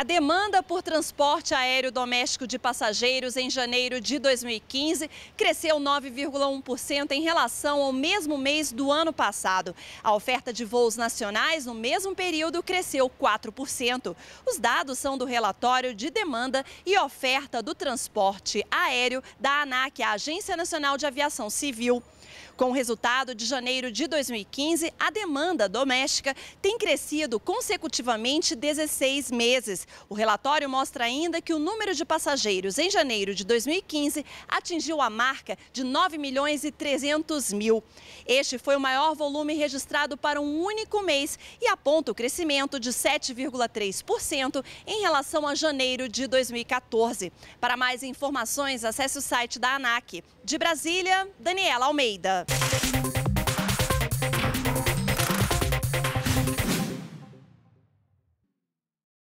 A demanda por transporte aéreo doméstico de passageiros em janeiro de 2015 cresceu 9,1% em relação ao mesmo mês do ano passado. A oferta de voos nacionais no mesmo período cresceu 4%. Os dados são do relatório de demanda e oferta do transporte aéreo da ANAC, a Agência Nacional de Aviação Civil. Com o resultado de janeiro de 2015, a demanda doméstica tem crescido consecutivamente 16 meses o relatório mostra ainda que o número de passageiros em janeiro de 2015 atingiu a marca de 9 milhões e 300 mil. Este foi o maior volume registrado para um único mês e aponta o crescimento de 7,3% em relação a janeiro de 2014. Para mais informações, acesse o site da ANAC. De Brasília, Daniela Almeida.